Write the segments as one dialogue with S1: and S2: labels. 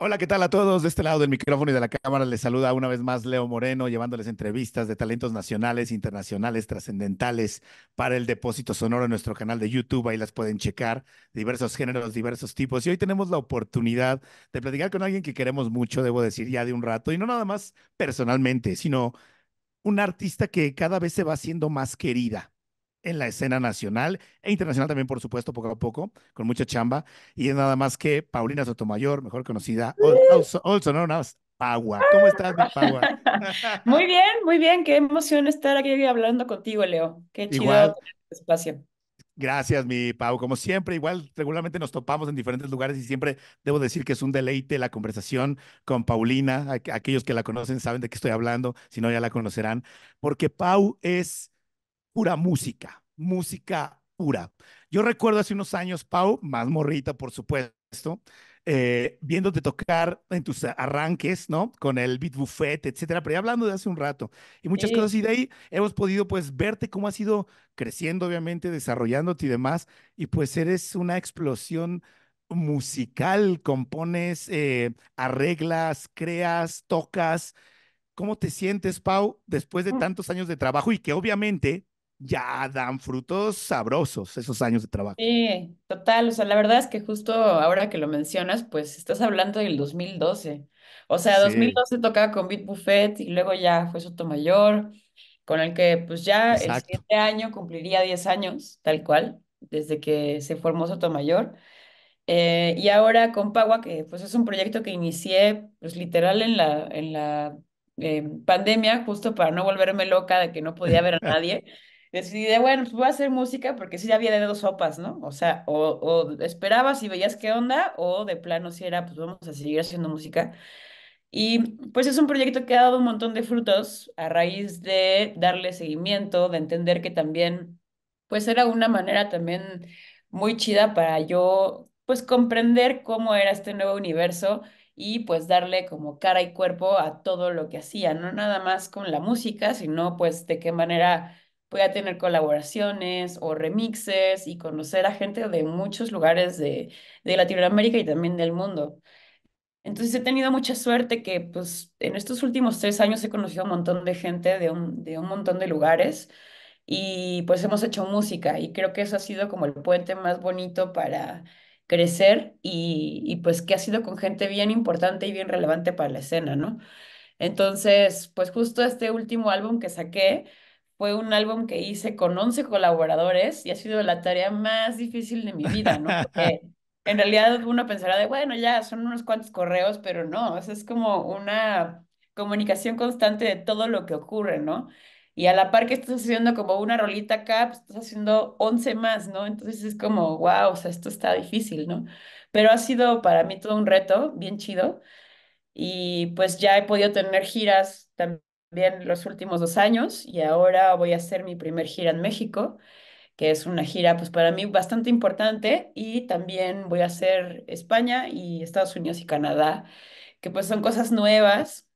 S1: Hola, ¿qué tal a todos? De este lado del micrófono y de la cámara les saluda una vez más Leo Moreno, llevándoles entrevistas de talentos nacionales, internacionales, trascendentales para el depósito sonoro en nuestro canal de YouTube. Ahí las pueden checar, diversos géneros, diversos tipos. Y hoy tenemos la oportunidad de platicar con alguien que queremos mucho, debo decir, ya de un rato, y no nada más personalmente, sino un artista que cada vez se va haciendo más querida en la escena nacional e internacional también, por supuesto, poco a poco, con mucha chamba. Y es nada más que Paulina Sotomayor, mejor conocida, also, known as Paua. ¿Cómo estás, mi Paua?
S2: muy bien, muy bien. Qué emoción estar aquí hablando contigo, Leo. Qué chido tener este espacio.
S1: Gracias, mi Pau. Como siempre, igual regularmente nos topamos en diferentes lugares y siempre debo decir que es un deleite la conversación con Paulina. aquellos que la conocen saben de qué estoy hablando, si no ya la conocerán, porque Pau es pura música, música pura. Yo recuerdo hace unos años, Pau, más morrita, por supuesto, eh, viéndote tocar en tus arranques, ¿no? Con el beat buffet, etcétera, pero ya hablando de hace un rato y muchas cosas. Y de ahí hemos podido, pues, verte cómo has ido creciendo, obviamente, desarrollándote y demás. Y pues eres una explosión musical, compones, eh, arreglas, creas, tocas. ¿Cómo te sientes, Pau, después de mm. tantos años de trabajo y que obviamente ya dan frutos sabrosos esos años de trabajo.
S2: Sí, total. O sea, la verdad es que justo ahora que lo mencionas, pues estás hablando del 2012. O sea, 2012 tocaba con Beat Buffet y luego ya fue Sotomayor, con el que pues ya el siguiente año cumpliría 10 años, tal cual, desde que se formó Sotomayor. Eh, y ahora con Pagua, que pues es un proyecto que inicié pues literal en la, en la eh, pandemia, justo para no volverme loca de que no podía ver a nadie decidí de, bueno, pues voy a hacer música porque sí había de dos sopas, ¿no? O sea, o, esperabas y veías qué onda, o de plano si era, pues vamos a seguir haciendo música. Y pues es un proyecto que ha dado un montón de frutos a raíz de darle seguimiento, de entender que también, pues era una manera también muy chida para yo, pues comprender cómo era este nuevo universo y pues darle como cara y cuerpo a todo lo que hacía, no nada más con la música, sino pues de qué manera pueda tener colaboraciones o remixes y conocer a gente de muchos lugares de, Latinoamérica y también del mundo. Entonces he tenido mucha suerte que pues en estos últimos tres años he conocido a un montón de gente de un, montón de lugares y pues hemos hecho música y creo que eso ha sido como el puente más bonito para crecer y, y pues que ha sido con gente bien importante y bien relevante para la escena, ¿no? Entonces, pues justo este último álbum que saqué, fue un álbum que hice con 11 colaboradores y ha sido la tarea más difícil de mi vida, ¿no? Porque en realidad uno pensará de, bueno, ya son unos cuantos correos, pero no, es como una comunicación constante de todo lo que ocurre, ¿no? Y a la par que estás haciendo como una rolita cap, pues, estás haciendo 11 más, ¿no? Entonces es como, wow, o sea, esto está difícil, ¿no? Pero ha sido para mí todo un reto, bien chido. Y pues ya he podido tener giras también bien los últimos dos años y ahora voy a hacer mi primer gira en México, que es una gira pues para mí bastante importante y también voy a hacer España y Estados Unidos y Canadá, que pues son cosas nuevas.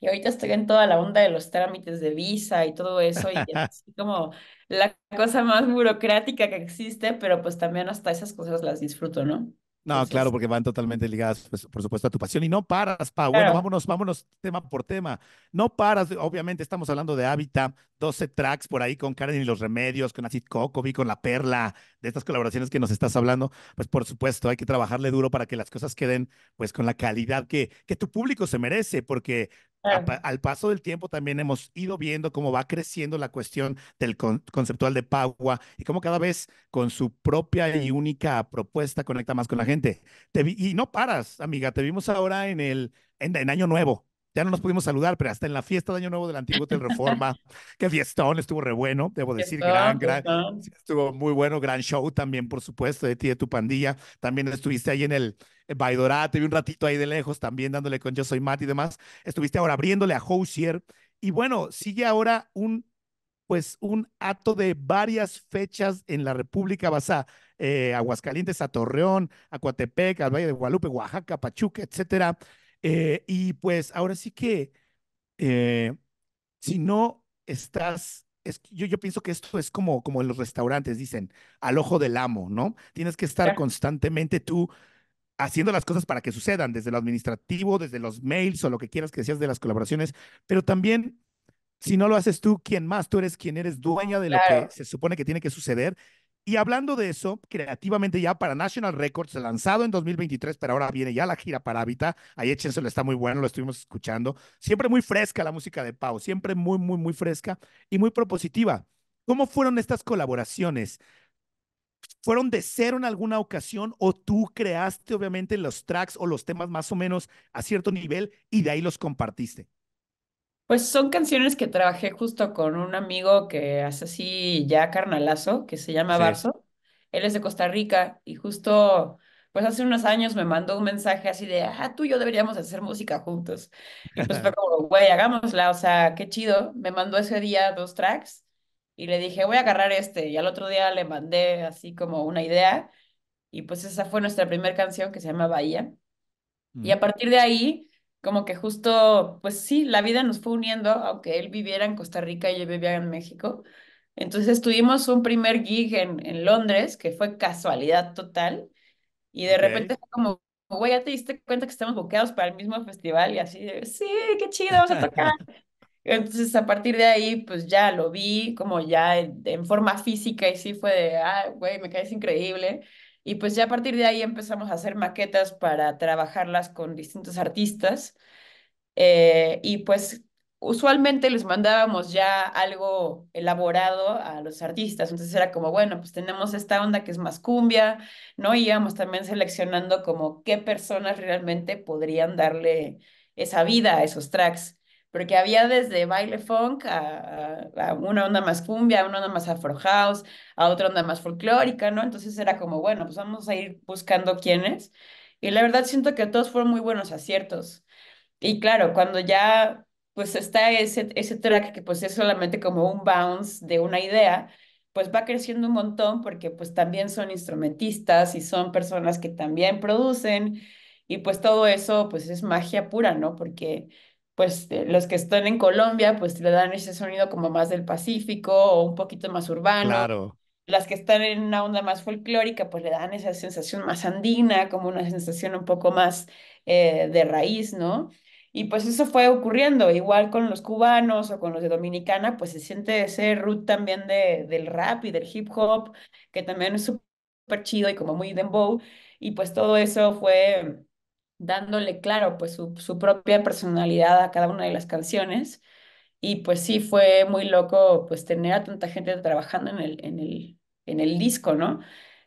S2: Y ahorita estoy en toda la onda de los trámites de visa y todo eso, y es así como la cosa más burocrática que existe, pero pues también hasta esas cosas las disfruto, ¿no?
S1: No, claro, porque van totalmente ligadas, pues, por supuesto, a tu pasión. Y no paras, Pa. Bueno, vámonos, vámonos tema por tema. No paras, obviamente, estamos hablando de Habitat, 12 tracks por ahí con Karen y los Remedios, con Acid y con La Perla, de estas colaboraciones que nos estás hablando. Pues, por supuesto, hay que trabajarle duro para que las cosas queden, pues, con la calidad que, que tu público se merece, porque al paso del tiempo también hemos ido viendo cómo va creciendo la cuestión del conceptual de Pagua y cómo cada vez con su propia y única propuesta conecta más con la gente. Te y no paras, amiga, te vimos ahora en el en Año Nuevo ya no nos pudimos saludar, pero hasta en la fiesta de Año Nuevo del Antiguo Hotel Reforma, qué fiestón, estuvo re bueno, debo decir, gran, gran, estuvo muy bueno, gran show también, por supuesto, de ti, de tu pandilla, también estuviste ahí en el Baidorá, te vi un ratito ahí de lejos también dándole con Yo Soy Matt y demás, estuviste ahora abriéndole a Housier, y bueno, sigue ahora un, pues, un acto de varias fechas en la República, vas a eh, Aguascalientes, a Torreón, a Coatepec, al Valle de Guadalupe, Oaxaca, Pachuca, etcétera, eh, y pues ahora sí que, eh, si no estás, yo, pienso que esto es como, como en los restaurantes, dicen, al ojo del amo, ¿no? Tienes que estar constantemente tú haciendo las cosas para que sucedan, desde lo administrativo, desde los mails o lo que quieras que seas de las colaboraciones, pero también si no lo haces tú, ¿quién más? Tú eres quien eres dueña de lo que se supone que tiene que suceder y hablando de eso, creativamente ya para National Records, lanzado en 2023, pero ahora viene ya la gira para Habita. Ahí le está muy bueno, lo estuvimos escuchando. Siempre muy fresca la música de Pau, siempre muy, muy, muy fresca y muy propositiva. ¿Cómo fueron estas colaboraciones? ¿Fueron de cero en alguna ocasión o tú creaste obviamente los tracks o los temas más o menos a cierto nivel y de ahí los compartiste?
S2: Pues son canciones que trabajé justo con un amigo que hace así ya carnalazo, que se llama Barso. Él es de Costa Rica y justo, pues hace unos años me mandó un mensaje así de, ah, tú y yo deberíamos hacer música juntos. Y pues fue como, güey, hagámosla, o sea, qué chido. Me mandó ese día dos tracks y le dije, voy a agarrar este. Y al otro día le mandé así como una idea y pues esa fue nuestra primera canción que se llama Bahía. y mm. a partir de ahí como que justo, pues sí, la vida nos fue uniendo, aunque él viviera en Costa Rica y yo vivía en México. Entonces tuvimos un primer gig en, en Londres, que fue casualidad total, y de repente fue como, güey, ya te diste cuenta que estamos boqueados para el mismo festival, y así, sí, qué chido, vamos a tocar. Entonces, a partir de ahí, pues ya lo vi como ya en, en forma física y sí fue de, ah, güey, me caes increíble. Y pues ya a partir de ahí empezamos a hacer maquetas para trabajarlas con distintos artistas. Eh, y pues usualmente les mandábamos ya algo elaborado a los artistas. Entonces era como, bueno, pues tenemos esta onda que es más cumbia, ¿no? Y íbamos también seleccionando como qué personas realmente podrían darle esa vida a esos tracks porque había desde baile funk a, una onda más cumbia, a una onda más afro house, a otra onda más folclórica, ¿no? Entonces era como, bueno, pues vamos a ir buscando quiénes. Y la verdad siento que todos fueron muy buenos aciertos. Y claro, cuando ya pues está ese, ese track que pues es solamente como un bounce de una idea, pues va creciendo un montón porque pues también son instrumentistas y son personas que también producen y pues todo eso pues es magia pura, ¿no? Porque pues eh, los que están en Colombia, pues le dan ese sonido como más del Pacífico o un poquito más urbano. Las que están en una onda más folclórica, pues le dan esa sensación más andina, como una sensación un poco más eh, de raíz, ¿no? Y pues eso fue ocurriendo, igual con los cubanos o con los de Dominicana, pues se siente ese root también de, del rap y del hip hop, que también es súper chido y como muy dembow, y pues todo eso fue dándole, claro, pues su, propia personalidad a cada una de las canciones. Y pues sí, fue muy loco pues tener a tanta gente trabajando en el, en el, en el disco, ¿no?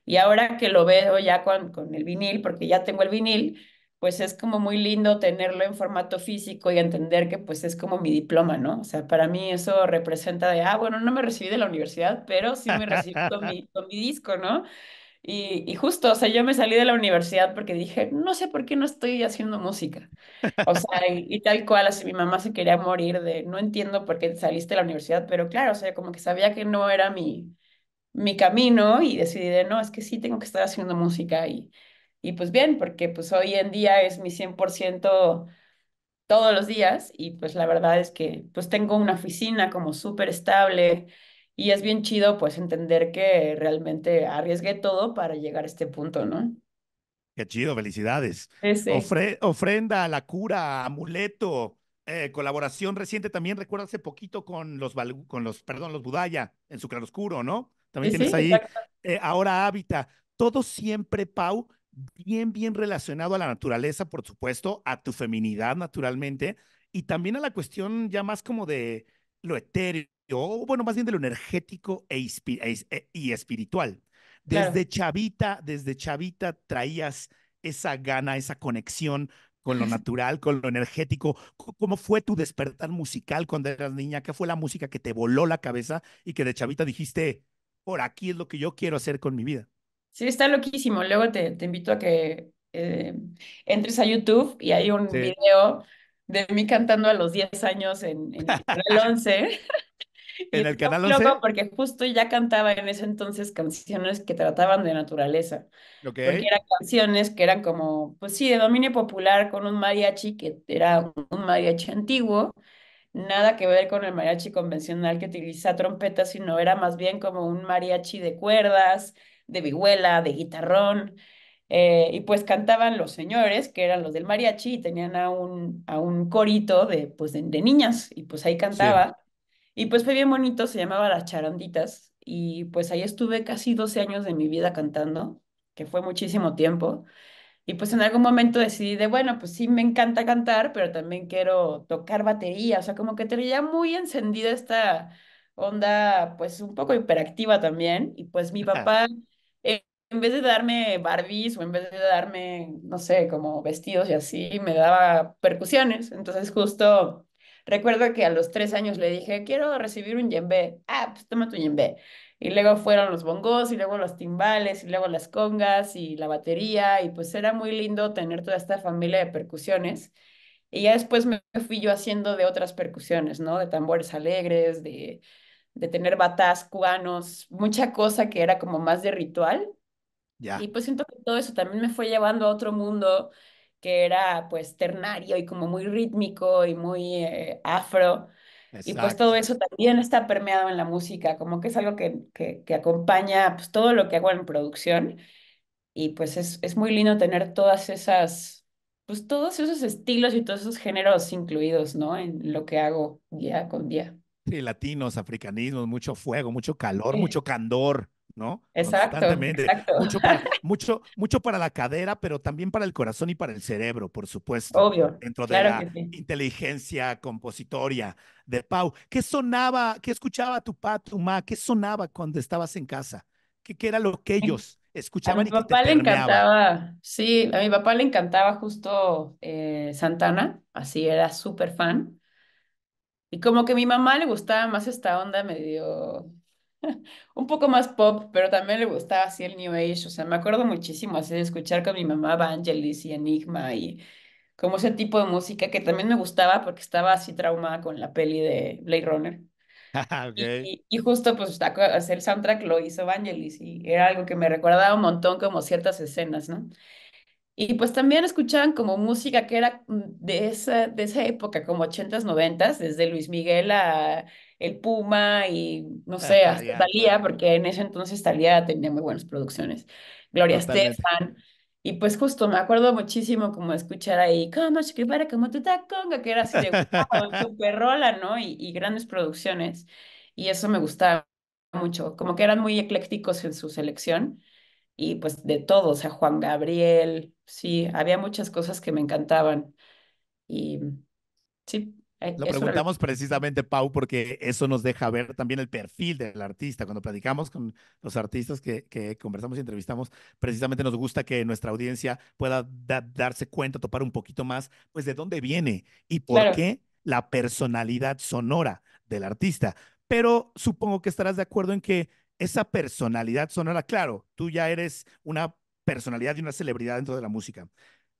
S2: Y ahora que lo veo ya con, con el vinil, porque ya tengo el vinil, pues es como muy lindo tenerlo en formato físico y entender que pues es como mi diploma, ¿no? O sea, para mí eso representa de, ah, bueno, no me recibí de la universidad, pero sí me recibí mi, con mi disco, ¿no? Y, y, justo, o sea, yo me salí de la universidad porque dije, no sé por qué no estoy haciendo música. O sea, y, tal cual, así mi mamá se quería morir de, no entiendo por qué saliste de la universidad, pero claro, o sea, como que sabía que no era mi, mi camino y decidí de, no, es que sí tengo que estar haciendo música y, y pues bien, porque pues hoy en día es mi 100% todos los días y pues la verdad es que pues tengo una oficina como súper estable y es bien chido, pues, entender que realmente arriesgué todo para llegar a este punto, ¿no?
S1: Qué chido, felicidades. Ofre ofrenda, la cura, amuleto, eh, colaboración reciente también, recuerda hace poquito con los, con los, perdón, los Budaya, en su claroscuro, ¿no? También tienes ahí, eh, ahora Hábitat, todo siempre, Pau, bien, bien relacionado a la naturaleza, por supuesto, a tu feminidad, naturalmente, y también a la cuestión ya más como de lo etéreo, o bueno, más bien de lo energético e, e, e y espiritual. Desde chavita, desde chavita traías esa gana, esa conexión con lo natural, con lo energético. ¿Cómo fue tu despertar musical cuando eras niña? ¿Qué fue la música que te voló la cabeza y que de chavita dijiste, por aquí es lo que yo quiero hacer con mi vida?
S2: Sí, está loquísimo. Luego te, invito a que eh, entres a YouTube y hay un video de mí cantando a los 10 años en, en el 11. en el canal 11. porque justo ya cantaba en ese entonces canciones que trataban de naturaleza. Porque eran canciones que eran como, pues sí, de dominio popular con un mariachi que era un mariachi antiguo, nada que ver con el mariachi convencional que utiliza trompetas, sino era más bien como un mariachi de cuerdas, de vihuela, de guitarrón. Eh, y pues cantaban los señores, que eran los del mariachi, y tenían a un, a un corito de, pues de, niñas, y pues ahí cantaba. Y pues fue bien bonito, se llamaba Las Charonditas, y pues ahí estuve casi 12 años de mi vida cantando, que fue muchísimo tiempo. Y pues en algún momento decidí de, bueno, pues sí me encanta cantar, pero también quiero tocar batería, o sea, como que tenía muy encendida esta onda, pues un poco hiperactiva también, y pues mi papá, eh, en vez de darme Barbies o en vez de darme, no sé, como vestidos y así, me daba percusiones, entonces justo Recuerdo que a los tres años le dije, quiero recibir un yembe. Ah, pues toma tu yembe. Y luego fueron los bongos, y luego los timbales, y luego las congas, y la batería, y pues era muy lindo tener toda esta familia de percusiones. Y ya después me fui yo haciendo de otras percusiones, ¿no? De tambores alegres, de, de tener batás cubanos, mucha cosa que era como más de ritual. Y pues siento que todo eso también me fue llevando a otro mundo que era pues ternario y como muy rítmico y muy eh, afro. Y pues todo eso también está permeado en la música, como que es algo que, que, acompaña pues, todo lo que hago en producción. Y pues es, muy lindo tener todas esas, pues todos esos estilos y todos esos géneros incluidos, ¿no? En lo que hago día con día.
S1: Sí, latinos, africanismos, mucho fuego, mucho calor, mucho candor. ¿no? Exacto. Mucho, para, mucho, para la cadera, pero también para el corazón y para el cerebro, por supuesto. Obvio. Dentro de la inteligencia compositoria de Pau. ¿Qué sonaba, qué escuchaba tu papá, tu ¿Qué
S2: sonaba cuando estabas en casa? ¿Qué,
S1: era lo que ellos escuchaban? A mi papá le encantaba,
S2: sí, a mi papá le encantaba justo eh, Santana, así era súper fan. Y como que a mi mamá le gustaba más esta onda medio un poco más pop, pero también le gustaba así el New Age. O sea, me acuerdo muchísimo así de escuchar con mi mamá Vangelis y Enigma y como ese tipo de música que también me gustaba porque estaba así traumada con la peli de Blade Runner. y, justo pues hacer el soundtrack lo hizo Vangelis y era algo que me recordaba un montón como ciertas escenas, ¿no? Y pues también escuchaban como música que era mm, de esa, de esa época, como 80s, 90s, desde Luis Miguel a el Puma y no ah, sé, hasta Talía, porque en ese entonces Talía tenía muy buenas producciones. Gloria Estefan. Y pues justo me acuerdo muchísimo como escuchar ahí, como chiquipara, como tu que era así de super rola, ¿no? Y, y, grandes producciones. Y eso me gustaba mucho, como que eran muy eclécticos en su selección. Y pues de todo, o sea, Juan Gabriel, sí, había muchas cosas que me encantaban. Y sí, eh, lo preguntamos
S1: precisamente, Pau, porque eso nos deja ver también el perfil del artista. Cuando platicamos con los artistas que, conversamos y entrevistamos, precisamente nos gusta que nuestra audiencia pueda darse cuenta, topar un poquito más, pues de dónde viene y por qué la personalidad sonora del artista. Pero supongo que estarás de acuerdo en que esa personalidad sonora, claro, tú ya eres una personalidad y una celebridad dentro de la música,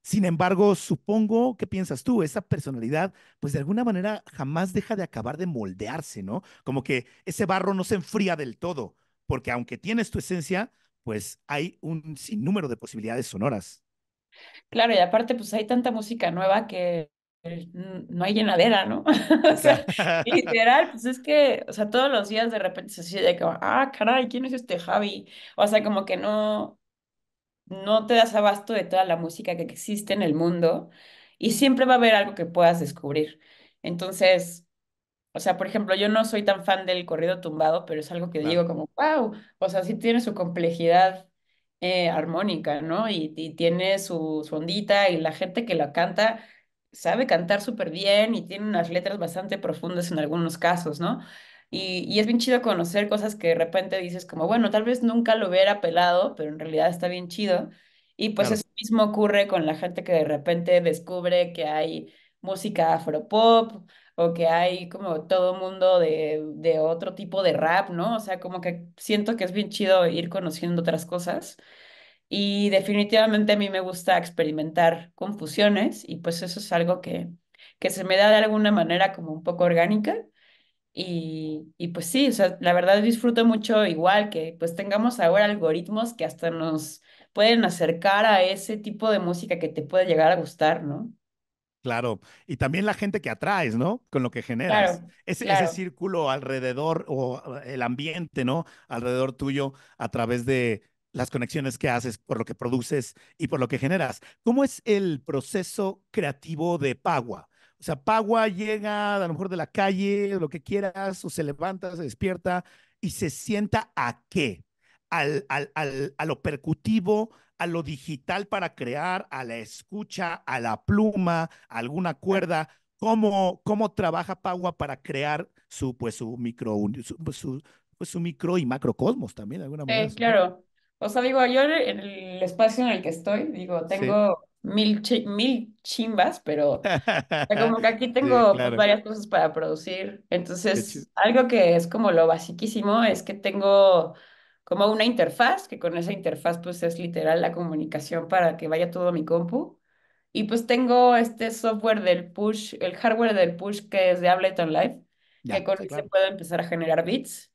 S1: sin embargo, supongo, que piensas tú? Esa personalidad, pues de alguna manera jamás deja de acabar de moldearse, ¿no? Como que ese barro no se enfría del todo, porque aunque tienes tu esencia, pues hay un sinnúmero de posibilidades sonoras.
S2: Claro, y aparte, pues hay tanta música nueva que no hay llenadera, ¿no? o sea, literal, pues es que, o sea, todos los días de repente se siente, ah, caray, ¿quién es este Javi? O sea, como que no, no te das abasto de toda la música que existe en el mundo y siempre va a haber algo que puedas descubrir. Entonces, o sea, por ejemplo, yo no soy tan fan del corrido tumbado, pero es algo que digo como, wow, o sea, sí tiene su complejidad eh, armónica, ¿no? Y, tiene su, su, y la gente que la canta sabe cantar súper bien y tiene unas letras bastante profundas en algunos casos, ¿no? Y, es bien chido conocer cosas que de repente dices como, bueno, tal vez nunca lo hubiera pelado, pero en realidad está bien chido. Y pues eso mismo ocurre con la gente que de repente descubre que hay música afropop o que hay como todo mundo de, otro tipo de rap, ¿no? O sea, como que siento que es bien chido ir conociendo otras cosas. Y definitivamente a mí me gusta experimentar confusiones y pues eso es algo que, que se me da de alguna manera como un poco orgánica y, pues sí, o sea, la verdad disfruto mucho igual que pues tengamos ahora algoritmos que hasta nos pueden acercar a ese tipo de música que te puede llegar a gustar, ¿no?
S1: Claro, y también la gente que atraes, ¿no? Con lo que generas. ese, ese círculo alrededor o ah, el ambiente, ¿no? Alrededor tuyo a través de las conexiones que haces, por lo que produces y por lo que generas. ¿Cómo es el proceso creativo de Pagua? O sea, Pagua llega a lo mejor de la calle, lo que quieras, o se levanta, se despierta y se sienta a qué? Al, al, al, a lo percutivo, a lo digital para crear, a la escucha, a la pluma, alguna cuerda. ¿Cómo, cómo trabaja Pagua para crear su, pues, su micro, pues, su, pues, su micro y macrocosmos también, alguna manera?
S2: claro. O sea, digo, yo en el espacio en el que estoy, digo, tengo mil, chimbas, pero como que aquí tengo pues, varias cosas para producir. Entonces, algo que es como lo basiquísimo es que tengo como una interfaz, que con esa interfaz pues es literal la comunicación para que vaya todo mi compu. Y pues tengo este software del push, el hardware del push que es de Ableton Live, que con él se puede empezar a generar bits.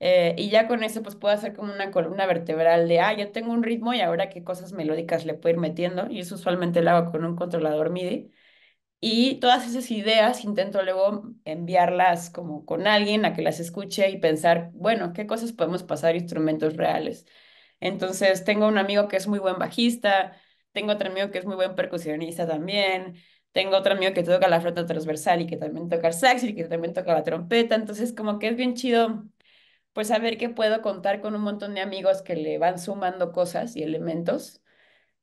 S2: Eh, y ya con eso, pues puedo hacer como una columna vertebral de, ah, yo tengo un ritmo y ahora qué cosas melódicas le puedo ir metiendo. Y eso usualmente lo hago con un controlador MIDI. Y todas esas ideas intento luego enviarlas como con alguien a que las escuche y pensar, bueno, qué cosas podemos pasar instrumentos reales. Entonces, tengo un amigo que es muy buen bajista, tengo otro amigo que es muy buen percusionista también, tengo otro amigo que toca la flauta transversal y que también toca el sax y que también toca la trompeta. Entonces, como que es bien chido pues saber que puedo contar con un montón de amigos que le van sumando cosas y elementos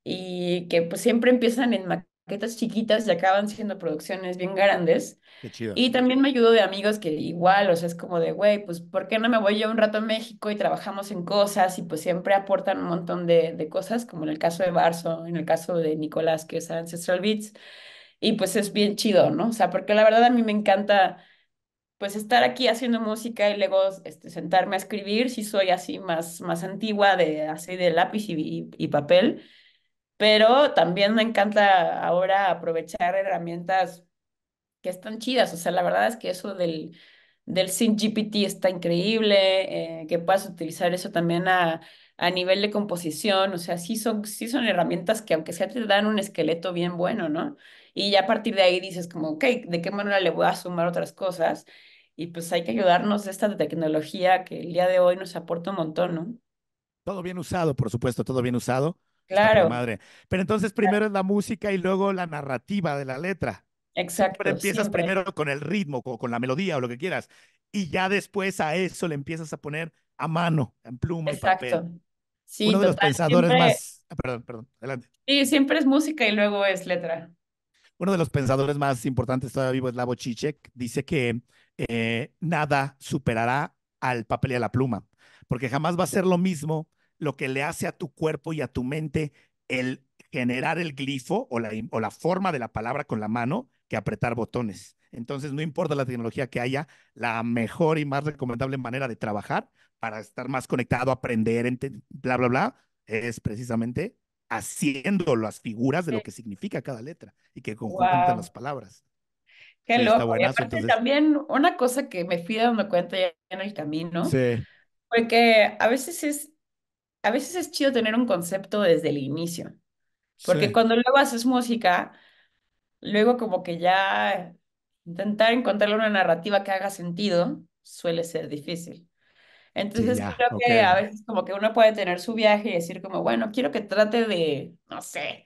S2: y que pues siempre empiezan en maquetas chiquitas y acaban siendo producciones bien grandes. Qué chido. Y también me ayudo de amigos que igual, o sea, es como de, güey, pues ¿por qué no me voy yo un rato a México y trabajamos en cosas y pues siempre aportan un montón de, de cosas, como en el caso de Barso, en el caso de Nicolás, que es Ancestral Beats. Y pues es bien chido, ¿no? O sea, porque la verdad a mí me encanta pues estar aquí haciendo música y luego este, sentarme a escribir, si soy así más, más antigua, de, así de lápiz y, papel, pero también me encanta ahora aprovechar herramientas que están chidas, o sea, la verdad es que eso del, del GPT está increíble, eh, que puedas utilizar eso también a, nivel de composición, o sea, sí son, sí son herramientas que aunque sea te dan un esqueleto bien bueno, ¿no? Y ya a partir de ahí dices como, ok, ¿de qué manera le voy a sumar otras cosas? Y pues hay que ayudarnos de esta tecnología que el día de hoy nos aporta un montón, ¿no?
S1: Todo bien usado, por supuesto, todo bien usado. Claro. Madre. Pero entonces primero es la música y luego la narrativa de la letra. Exacto. Pero empiezas primero con el ritmo, con, la melodía o lo que quieras. Y ya después a eso le empiezas a poner a mano, en pluma y papel. Sí, Uno de los pensadores más. Ah, perdón, perdón, adelante.
S2: Sí, siempre es música y luego es letra
S1: uno de los pensadores más importantes todavía vivo, es Lavo Chichek. dice que eh, nada superará al papel y a la pluma, porque jamás va a ser lo mismo lo que le hace a tu cuerpo y a tu mente el generar el glifo o la, o la forma de la palabra con la mano que apretar botones. Entonces, no importa la tecnología que haya, la mejor y más recomendable manera de trabajar para estar más conectado, aprender, bla, bla, bla, es precisamente haciendo las figuras de lo que significa cada letra y que conjuntan las palabras.
S2: Qué aparte también una cosa que me fui dando cuenta ya en el camino sí. fue que a veces es, a veces es chido tener un concepto desde el inicio. Porque cuando luego haces música, luego como que ya intentar encontrar una narrativa que haga sentido suele ser difícil. Entonces creo que a veces como que uno puede tener su viaje y decir como, bueno, quiero que trate de, no sé,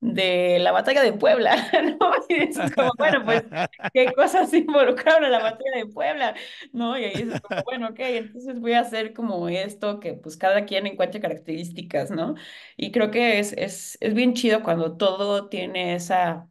S2: de la batalla de Puebla, ¿no? Y es como, bueno, pues, ¿qué cosas involucraron a la batalla de Puebla? ¿No? Y ahí es como, bueno, ok, entonces voy a hacer como esto, que pues cada quien encuentre características, ¿no? Y creo que es, es bien chido cuando todo tiene esa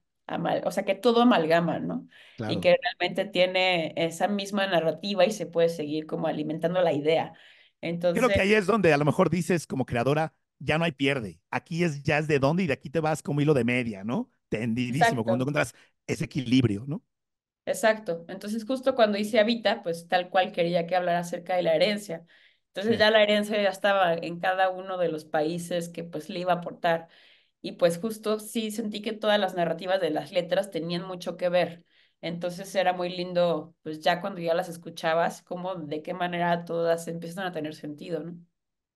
S2: o sea, que todo amalgama, ¿no? Y que realmente tiene esa misma narrativa y se puede seguir como alimentando la idea. Entonces... Creo que ahí es
S1: donde a lo mejor dices como creadora, ya no hay pierde, aquí es ya es de dónde y de aquí te vas como hilo de media, ¿no? Tendidísimo, cuando encuentras ese equilibrio, ¿no?
S2: Exacto. Entonces, justo cuando hice Habita, pues tal cual quería que hablara acerca de la herencia. Entonces, ya la herencia ya estaba en cada uno de los países que pues le iba a aportar y pues justo sí sentí que todas las narrativas de las letras tenían mucho que ver. Entonces era muy lindo, pues ya cuando ya las escuchabas, como de qué manera todas empiezan a tener sentido, ¿no?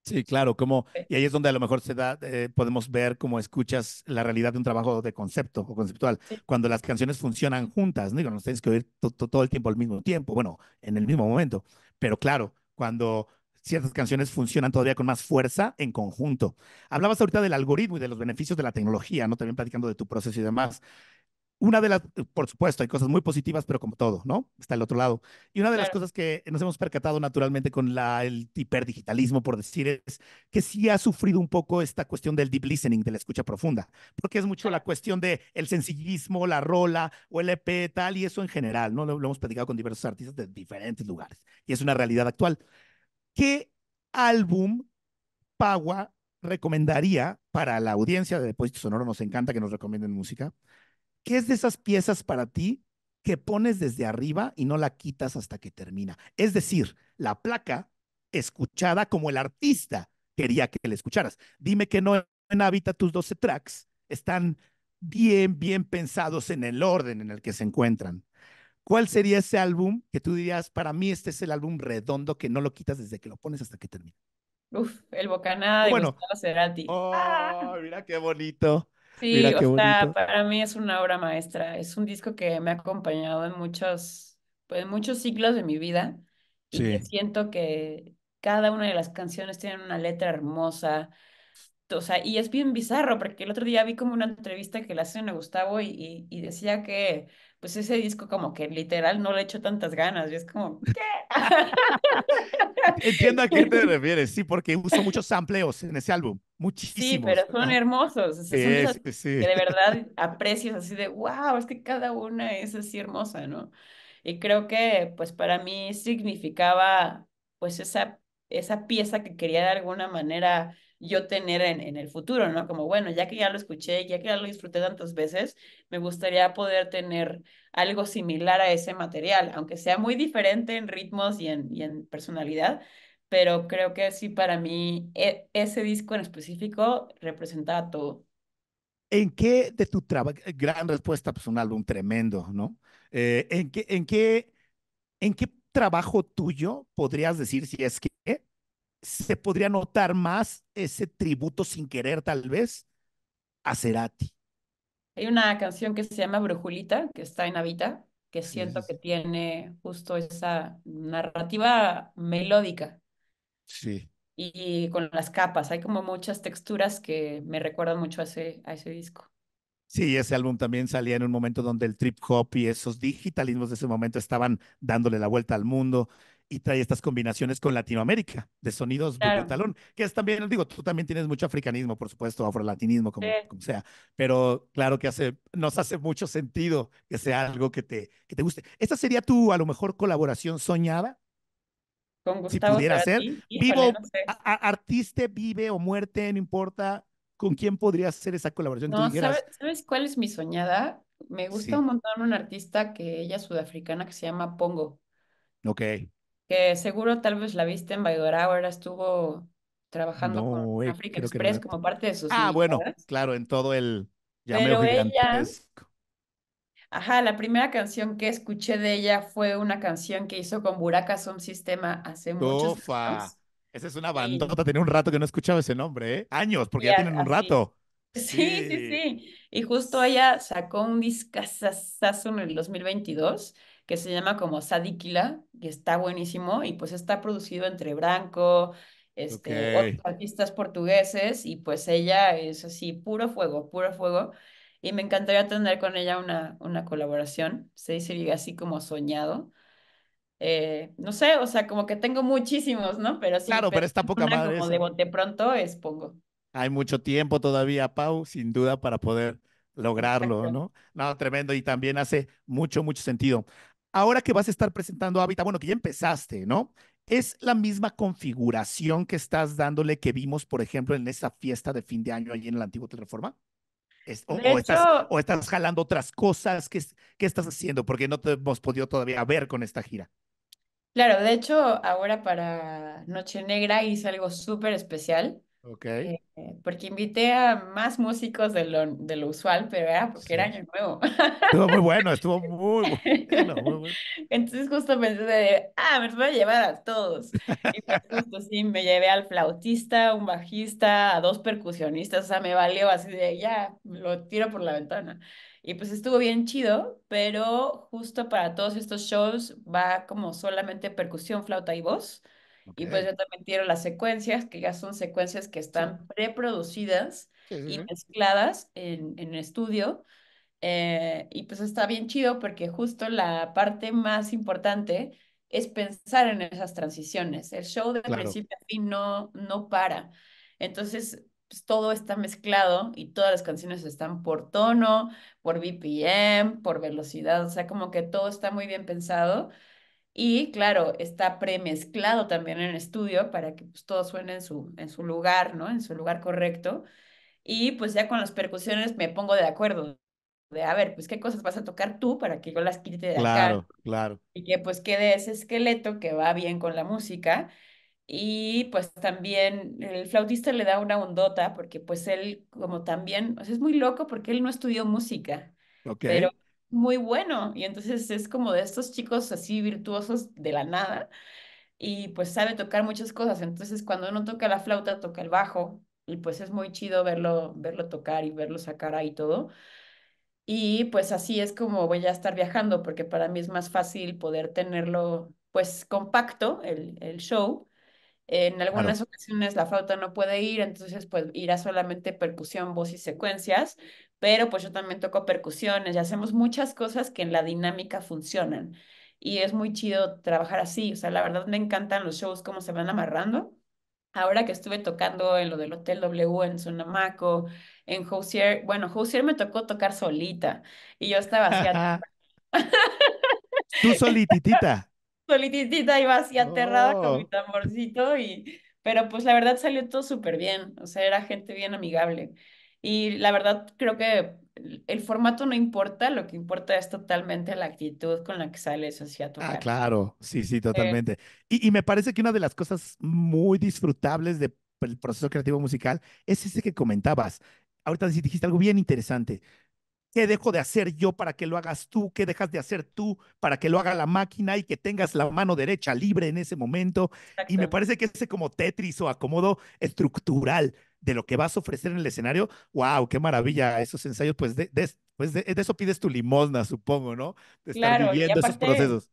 S1: Sí, claro, como, y ahí es donde a lo mejor se da, eh, podemos ver cómo escuchas la realidad de un trabajo de concepto o conceptual, cuando las canciones funcionan juntas, ¿no? no tienes que oír todo el tiempo al mismo tiempo, bueno, en el mismo momento, pero claro, cuando ciertas canciones funcionan todavía con más fuerza en conjunto. Hablabas ahorita del algoritmo y de los beneficios de la tecnología, ¿no? También platicando de tu proceso y demás. Una de las, por supuesto, hay cosas muy positivas, pero como todo, ¿no? Está el otro lado. Y una de las cosas que nos hemos percatado naturalmente con el hiperdigitalismo, por decir, es que sí ha sufrido un poco esta cuestión del deep listening, de la escucha profunda, porque es mucho la cuestión de el sencillismo, la rola o el EP, tal, y eso en general, ¿no? lo hemos platicado con diversos artistas de diferentes lugares, y es una realidad actual. ¿qué álbum Pagua recomendaría para la audiencia de Depósito Sonoro? Nos encanta que nos recomienden música. ¿Qué es de esas piezas para ti que pones desde arriba y no la quitas hasta que termina? Es decir, la placa escuchada como el artista quería que la escucharas. Dime que no en Habita tus 12 tracks están bien, bien pensados en el orden en el que se encuentran. ¿Cuál sería ese álbum que tú dirías, para mí este es el álbum redondo que no lo quitas desde que lo pones hasta que termina?
S2: Uf, el Bocanada de bueno, Gustavo Cerati. Oh, ah. mira qué bonito.
S1: Sí, mira qué o sea,
S2: para mí es una obra maestra. Es un disco que me ha acompañado en muchos, pues, en muchos ciclos de mi vida. Y sí. siento que cada una de las canciones tiene una letra hermosa. O sea, y es bien bizarro, porque el otro día vi como una entrevista que le hacen a Gustavo y, y decía que pues ese disco como que literal no le echo tantas ganas, y es como, ¿qué? Entiendo a
S1: qué te refieres, sí, porque uso muchos sampleos en ese álbum, muchísimos. Sí, pero son
S2: hermosos, sí, sí. de verdad aprecias así de, wow, es que cada una es así hermosa, ¿no? Y creo que pues para mí significaba pues esa, esa pieza que quería de alguna manera yo tener en, el futuro, ¿no? Como, bueno, ya que ya lo escuché, ya que ya lo disfruté tantas veces, me gustaría poder tener algo similar a ese material, aunque sea muy diferente en ritmos y en, en personalidad, pero creo que sí para mí e, ese disco en específico representaba todo.
S1: ¿En qué de tu trabajo, gran respuesta, pues un álbum tremendo, ¿no? Eh, ¿en, qué, en, qué, ¿En qué trabajo tuyo podrías decir, si es que, se podría notar más ese tributo sin querer, tal vez, a Cerati.
S2: Hay una canción que se llama Brujulita, que está en Habita, que siento que tiene justo esa narrativa melódica. Sí. Y, con las capas, hay como muchas texturas que me recuerdan mucho a ese, a ese disco.
S1: Sí, ese álbum también salía en un momento donde el trip hop y esos digitalismos de ese momento estaban dándole la vuelta al mundo y trae estas combinaciones con Latinoamérica de sonidos de talón, que es también, digo, tú también tienes mucho africanismo, por supuesto, afrolatinismo, como, como sea, pero claro que hace, nos hace mucho sentido que sea algo que te, que te guste. ¿Esta sería tu, a lo mejor, colaboración soñada?
S2: si pudiera ser. Vivo,
S1: artista, vive o muerte, no importa. ¿Con quién podría ser esa colaboración? ¿sabes,
S2: cuál es mi soñada? Me gusta un montón un artista que ella es sudafricana que se llama Pongo. Ok que seguro tal vez la viste en vaidora ahora estuvo trabajando con
S1: eh, Africa Express como
S2: parte de sus. Ah, bueno,
S1: claro, en todo el Pero Ella...
S2: Ajá, la primera canción que escuché de ella fue una canción que hizo con Buraka un sistema hace muchos años.
S1: Esa es una bandota, tenía un rato que no escuchaba ese nombre, ¿eh? Años, porque ya tienen un rato.
S2: Sí, sí, sí, Y justo ella sacó un discazazo en el 2022 que se llama como Sadikila, que está buenísimo y pues está producido entre Branco, este, artistas portugueses y pues ella es así, puro fuego, puro fuego. Y me encantaría tener con ella una, una colaboración, se dice así como soñado. Eh, no sé, o sea, como que tengo muchísimos, ¿no? Pero sí, claro, pero, está poca madre. Como de bote pronto es
S1: Hay mucho tiempo todavía, Pau, sin duda, para poder lograrlo, ¿no? No, tremendo. Y también hace mucho, mucho sentido ahora que vas a estar presentando Hábitat, bueno, que ya empezaste, ¿no? ¿Es la misma configuración que estás dándole que vimos, por ejemplo, en esa fiesta de fin de año allí en la antigua Reforma? Es, o, estás, jalando otras cosas? ¿Qué, ¿Qué estás haciendo? Porque no te hemos podido todavía ver con esta gira.
S2: Claro, de hecho, ahora para Noche Negra hice algo súper especial.
S1: Ok. Eh, eh,
S2: porque invité a más músicos de lo, de lo usual, pero era porque era año nuevo.
S1: Estuvo muy bueno, estuvo muy
S2: bueno. Entonces justo pensé de, ah, me voy a llevar a todos. Y pues justo sí, me llevé al flautista, un bajista, a dos percusionistas, o sea, me valió así de, ya, lo tiro por la ventana. Y pues estuvo bien chido, pero justo para todos estos shows va como solamente percusión, flauta y voz. Y pues yo también quiero las secuencias, que ya son secuencias que están preproducidas y mezcladas en, en estudio. Eh, y pues está bien chido porque justo la parte más importante es pensar en esas transiciones. El show de principio a fin no, no para. Entonces, pues todo está mezclado y todas las canciones están por tono, por BPM, por velocidad, o sea, como que todo está muy bien pensado y claro, está premezclado también en estudio para que pues, todo suene en su, en su lugar, ¿no? En su lugar correcto. Y pues ya con las percusiones me pongo de acuerdo. De a ver, pues qué cosas vas a tocar tú para que yo las quite de claro, Claro, claro. Y que pues quede ese esqueleto que va bien con la música. Y pues también el flautista le da una ondota porque pues él como también, o sea, es muy loco porque él no estudió música. Okay muy bueno. Y entonces es como de estos chicos así virtuosos de la nada y pues sabe tocar muchas cosas. Entonces cuando uno toca la flauta, toca el bajo y pues es muy chido verlo, verlo tocar y verlo sacar ahí todo. Y pues así es como voy a estar viajando porque para mí es más fácil poder tenerlo pues compacto el, show. En algunas ocasiones la flauta no puede ir, entonces pues irá solamente percusión, voz y secuencias, pero pues yo también toco percusiones y hacemos muchas cosas que en la dinámica funcionan. Y es muy chido trabajar así, o sea, la verdad me encantan los shows, cómo se van amarrando. Ahora que estuve tocando en lo del Hotel W en Sunamaco, en Housier, bueno, Housier me tocó tocar solita y yo estaba así.
S1: Tú solititita.
S2: solititita y así aterrada con mi oh. tamborcito y pero pues la verdad salió todo súper bien, o sea, era gente bien amigable. Y la verdad creo que el formato no importa, lo que importa es totalmente la actitud con la que sales hacia tu Ah,
S1: claro, sí, sí, eh, totalmente. y, y, me parece que una de las cosas muy disfrutables del proceso creativo musical es ese que comentabas. Ahorita dijiste algo bien interesante. ¿Qué dejo de hacer yo para que lo hagas tú? ¿Qué dejas de hacer tú para que lo haga la máquina y que tengas la mano derecha libre en ese momento? Y me parece que ese como Tetris o acomodo estructural de lo que vas a ofrecer en el escenario, wow, qué maravilla esos ensayos, pues, pues de, eso pides tu limosna, supongo, ¿no? te estar viviendo esos procesos.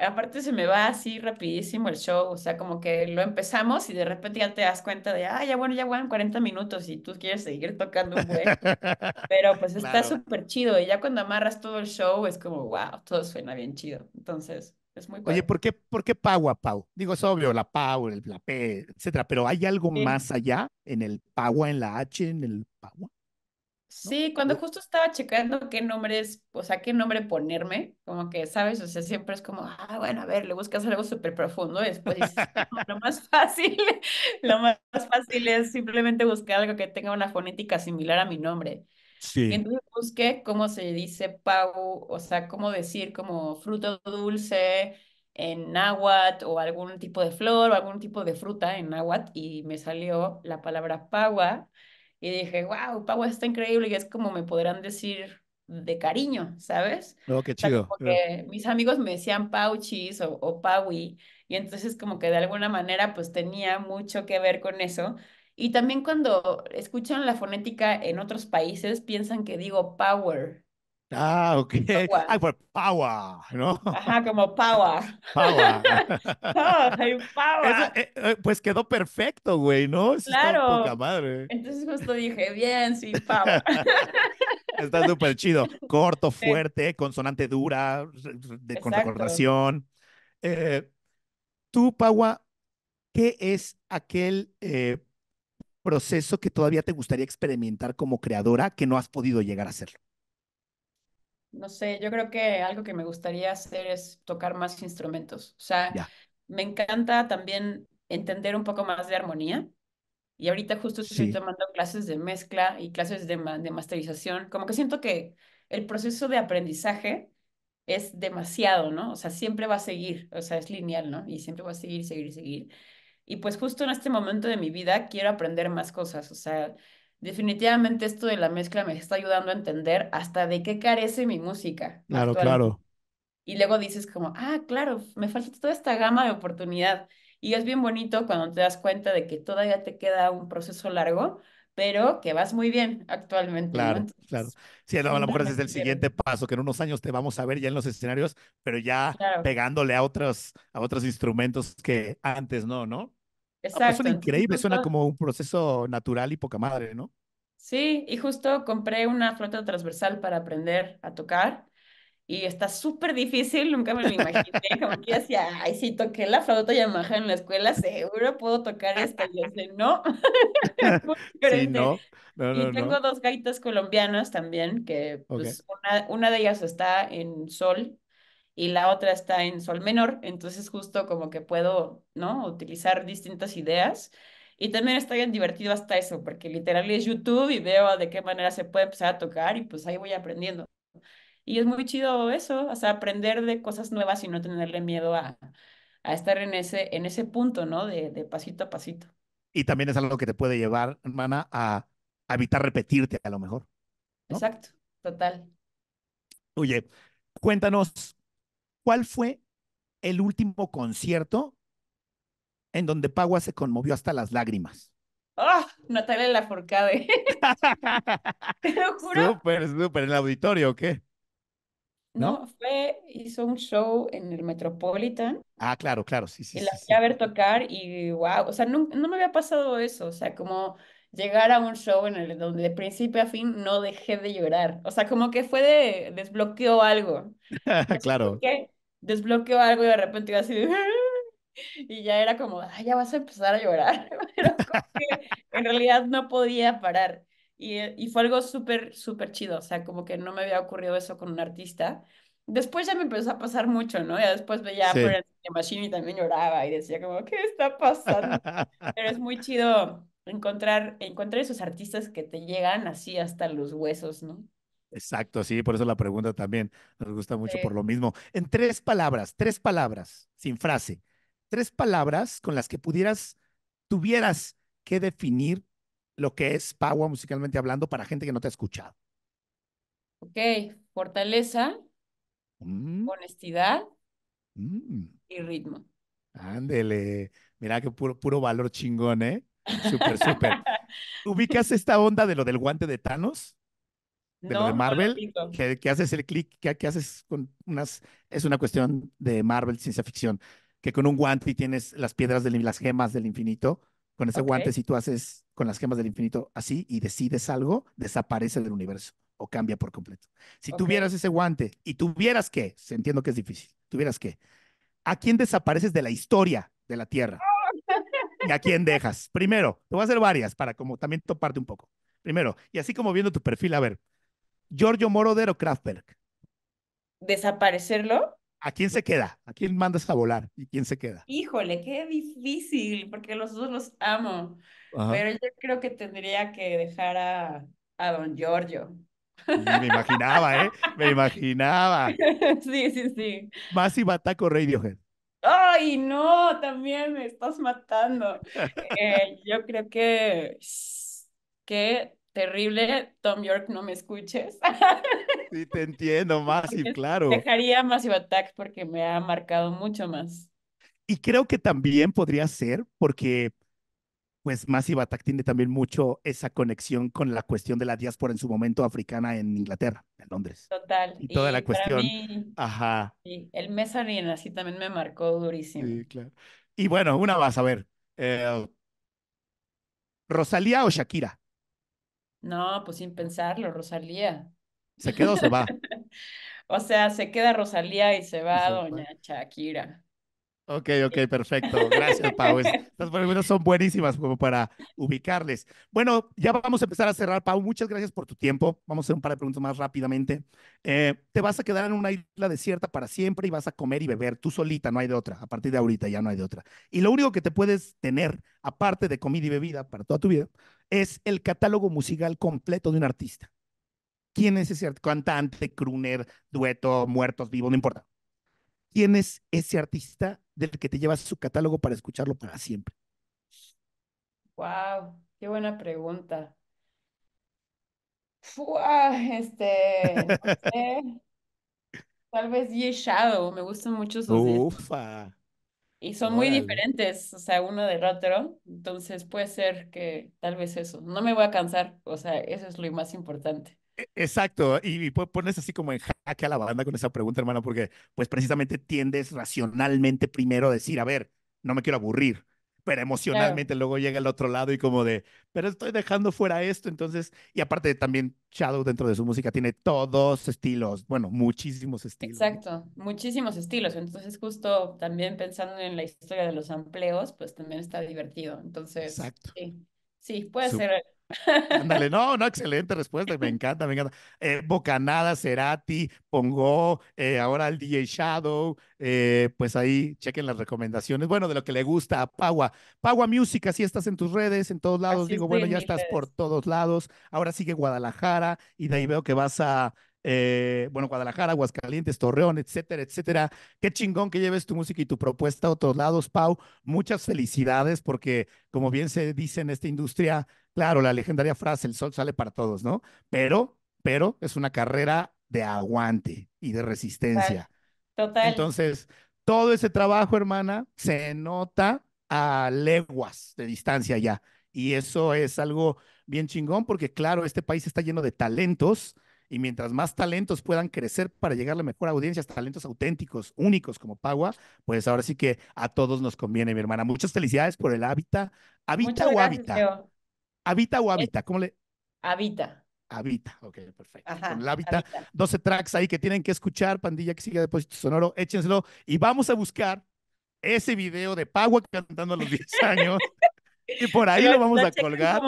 S2: Aparte se me va así rapidísimo el show, o sea, como que lo empezamos y de repente ya te das cuenta de, ah, ya bueno, ya van 40 minutos y tú quieres seguir tocando un buen. Pero pues está súper chido y ya cuando amarras todo el show es como, wow, todo suena bien chido. Entonces... Oye,
S1: ¿por qué, ¿por qué Pau? Digo, es obvio, la Pau, el, la P, etcétera, pero ¿hay algo más allá en el Pagua, en la H, en el
S2: Pagua? Sí, cuando justo estaba checando qué nombre es, o sea, qué nombre ponerme, como que, ¿sabes? O sea, siempre es como, ah, bueno, a ver, le buscas algo súper profundo después lo más fácil, lo más fácil es simplemente buscar algo que tenga una fonética similar a mi nombre.
S1: Sí. Entonces
S2: busqué cómo se dice pau, o sea, cómo decir como fruto dulce en náhuatl o algún tipo de flor o algún tipo de fruta en náhuatl y me salió la palabra paua y dije, wow, paua está increíble y es como me podrán decir de cariño, ¿sabes?
S1: No, oh, qué chido.
S2: porque mis amigos me decían pauchis o, o y entonces como que de alguna manera pues tenía mucho que ver con eso y también cuando escuchan la fonética en otros países, piensan que digo power.
S1: Ah, ok. Power. Pues, power, ¿no?
S2: Ajá, como power.
S1: Power. oh, power. Eh, eh, pues quedó perfecto, güey, ¿no? claro.
S2: Entonces justo dije, bien, sí, power.
S1: Está súper chido. Corto, eh. fuerte, consonante dura, de, con recordación. tú, Paua, ¿qué es aquel proceso que todavía te gustaría experimentar como creadora que no has podido llegar a hacerlo?
S2: No sé, yo creo que algo que me gustaría hacer es tocar más instrumentos. O sea, me encanta también entender un poco más de armonía. Y ahorita justo estoy tomando clases de mezcla y clases de, de masterización. Como que siento que el proceso de aprendizaje es demasiado, ¿no? O sea, siempre va a seguir, o sea, es lineal, ¿no? Y siempre va a seguir, seguir, seguir. Y pues justo en este momento de mi vida quiero aprender más cosas. O sea, definitivamente esto de la mezcla me está ayudando a entender hasta de qué carece mi música. Claro, claro. Y luego dices como, ah, claro, me falta toda esta gama de oportunidad. Y es bien bonito cuando te das cuenta de que todavía te queda un proceso largo, pero que vas muy bien actualmente. Claro,
S1: claro. Sí, a lo mejor ese es el siguiente paso, que en unos años te vamos a ver ya en los escenarios, pero ya pegándole a otros, a otros instrumentos que antes no, ¿no?
S2: Ah, pues, Exacto. suena increíble, suena como
S1: un proceso natural y poca madre, ¿no?
S2: Sí, y justo compré una flauta transversal para aprender a tocar y está súper difícil, nunca me lo imaginé, como que decía, ay, si toqué la flauta Yamaha en la escuela, seguro puedo tocar esta, y yo no. sí, no.
S1: y tengo
S2: dos gaitas colombianas también, que pues, una, una, de ellas está en sol y la otra está en sol menor, entonces justo como que puedo, ¿no? Utilizar distintas ideas. Y también está bien divertido hasta eso, porque literalmente es YouTube y veo de qué manera se puede empezar a tocar y pues ahí voy aprendiendo. Y es muy chido eso, o sea, aprender de cosas nuevas y no tenerle miedo a, a estar en ese, en ese punto, ¿no? De, de pasito a pasito.
S1: Y también es algo que te puede llevar, hermana, a, evitar repetirte a lo mejor.
S2: Exacto, total.
S1: Oye, cuéntanos ¿Cuál fue el último concierto en donde Pagua se conmovió hasta las lágrimas?
S2: ¡Oh! Ah, la Laforcade. Te lo juro.
S1: Súper, súper. ¿En el auditorio o qué?
S2: ¿No? fue, hizo un show en el Metropolitan.
S1: Ah, claro, claro, sí, sí. Y la
S2: fui a ver tocar y wow, o sea, no, me había pasado eso, o sea, como llegar a un show en el donde de principio a fin no dejé de llorar, o sea, como que fue de, desbloqueó algo. claro desbloqueo algo y de repente iba así Y ya era como, Ay, ya vas a empezar a llorar. Pero en realidad no podía parar. Y, y fue algo súper, súper chido. O sea, como que no me había ocurrido eso con un artista. Después ya me empezó a pasar mucho, ¿no? Ya después veía sí. a Machine y también lloraba y decía como, ¿qué está pasando? Pero es muy chido encontrar, encontrar esos artistas que te llegan así hasta los huesos, ¿no?
S1: Exacto, sí, por eso la pregunta también nos gusta mucho por lo mismo. En tres palabras, tres palabras, sin frase, tres palabras con las que pudieras, tuvieras que definir lo que es pagua musicalmente hablando para gente que no te ha
S2: escuchado. Ok, fortaleza, mm. honestidad mm. y ritmo.
S1: Ándele, mira qué puro, puro valor chingón, ¿eh? Súper, súper. ¿Ubicas esta onda de lo del guante de Thanos? de, lo de Marvel, que, haces el clic, que, que, haces con unas, es una cuestión de Marvel ciencia ficción, que con un guante y tienes las piedras de las gemas del infinito, con ese guante si tú haces con las gemas del infinito así y decides algo, desaparece del universo o cambia por completo. Si tuvieras ese guante y tuvieras que, entiendo que es difícil, tuvieras que, ¿a quién desapareces de la historia de la Tierra? ¿Y a quién dejas? Primero, te voy a hacer varias para como también toparte un poco. Primero, y así como viendo tu perfil, a ver, Giorgio Moroder o Kraftberg?
S2: ¿Desaparecerlo?
S1: ¿A quién se queda? ¿A quién mandas a volar? ¿Y quién se queda?
S2: Híjole, qué difícil, porque los dos los amo. Pero yo creo que tendría que dejar a, don Giorgio. me
S1: imaginaba, ¿eh? Me imaginaba.
S2: Sí, sí, sí.
S1: Más y Bataco Radiohead.
S2: ¡Ay, no! También me estás matando. Eh, yo creo que, que terrible, Tom York, no me escuches.
S1: Sí, te entiendo, Massive, claro.
S2: Dejaría Massive Attack porque me ha marcado mucho más.
S1: Y creo que también podría ser porque pues Massive Attack tiene también mucho esa conexión con la cuestión de la diáspora en su momento africana en Inglaterra,
S2: en Londres. Total. Y toda la cuestión. Ajá. el Mezzanin así también me marcó durísimo.
S1: Sí, claro. Y bueno, una más, a ver. Eh, ¿Rosalía o Shakira?
S2: No, pues sin pensarlo, Rosalía.
S1: ¿Se queda o se va?
S2: o sea, se queda Rosalía y se va Doña Shakira.
S1: Ok, ok, perfecto. Gracias, Pau. Estas preguntas son buenísimas como para ubicarles. Bueno, ya vamos a empezar a cerrar, Pau. Muchas gracias por tu tiempo. Vamos a hacer un par de preguntas más rápidamente. Eh, te vas a quedar en una isla desierta para siempre y vas a comer y beber tú solita, no hay de otra. A partir de ahorita ya no hay de otra. Y lo único que te puedes tener, aparte de comida y bebida para toda tu vida, es el catálogo musical completo de un artista. ¿Quién es ese cantante, crooner, dueto, muertos, vivos? No importa. ¿Quién es ese artista del que te llevas su catálogo para escucharlo para siempre?
S2: Wow, qué buena pregunta. este, tal vez Ye Shadow, me gustan mucho sus Ufa. Y son muy diferentes, o sea, uno de otro, entonces puede ser que tal vez eso. No me voy a cansar, o sea, eso es lo más importante.
S1: E-, exacto, y, pones así como en jaque a la banda con esa pregunta, hermano, porque pues precisamente tiendes racionalmente primero a decir, a ver, no me quiero aburrir, pero emocionalmente luego llega al otro lado y como de, pero estoy dejando fuera esto, entonces, y aparte también Shadow dentro de su música tiene todos estilos, bueno, muchísimos estilos.
S2: Exacto, muchísimos estilos, entonces justo también pensando en la historia de los empleos, pues también está divertido, entonces, Exacto. sí, puede ser
S1: Ándale, no, no, excelente respuesta, me encanta, me encanta. Eh, Bocanada, Cerati, Pongo, eh, ahora el DJ Shadow, eh, pues ahí chequen las recomendaciones, bueno, de lo que le gusta a Paua. Paua Music, así estás en tus redes, en todos lados, digo, bueno, ya estás por todos lados, ahora sigue Guadalajara y de ahí veo que vas a bueno, Guadalajara, Aguascalientes, Torreón, etcétera, etcétera. Qué chingón que lleves tu música y tu propuesta a otros lados, Pau. Muchas felicidades porque, como bien se dice en esta industria, Claro, la legendaria frase, el sol sale para todos, ¿no? Pero, pero es una carrera de aguante y de resistencia. Total. Entonces, todo ese trabajo, hermana, se nota a leguas de distancia ya. Y eso es algo bien chingón porque, claro, este país está lleno de talentos y mientras más talentos puedan crecer para llegar a la mejor audiencia, talentos auténticos, únicos como Pagua, pues ahora sí que a todos nos conviene, mi hermana. Muchas felicidades por el hábitat. hábitat o hábitat? ¿Habita o Habita? ¿Cómo le...?
S2: Habita. Habita, ok, perfecto. Con Habita,
S1: 12 tracks ahí que tienen que escuchar, pandilla que sigue Depósito Sonoro, échenselo. Y vamos a buscar ese video de Pagua cantando a los 10 años. y por ahí lo vamos a colgar.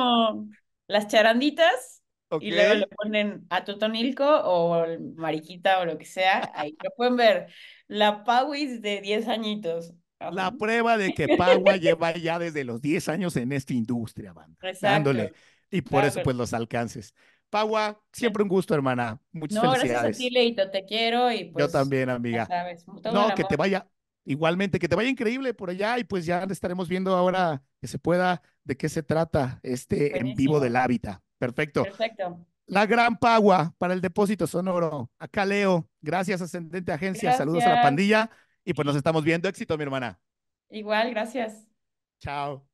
S2: las charanditas y luego lo ponen a Totonilco o Mariquita o lo que sea. Ahí lo pueden ver. La Pauis de 10 añitos. La
S1: prueba de que Pagua lleva ya desde los 10 años en esta industria, banda. Dándole. Y por eso, pues, los alcances. Pagua, siempre un gusto, hermana. Muchas no, felicidades.
S2: Gracias a te quiero y pues. Yo también,
S1: amiga. no, que te vaya, igualmente, que te vaya increíble por allá y pues ya estaremos viendo ahora que se pueda de qué se trata este en vivo del hábitat. Perfecto.
S2: Perfecto.
S1: La gran Pagua para el depósito sonoro. Acá Leo, gracias Ascendente Agencia, saludos a la pandilla. Y pues nos estamos viendo. Éxito, mi hermana.
S2: Igual, gracias.
S1: Chao.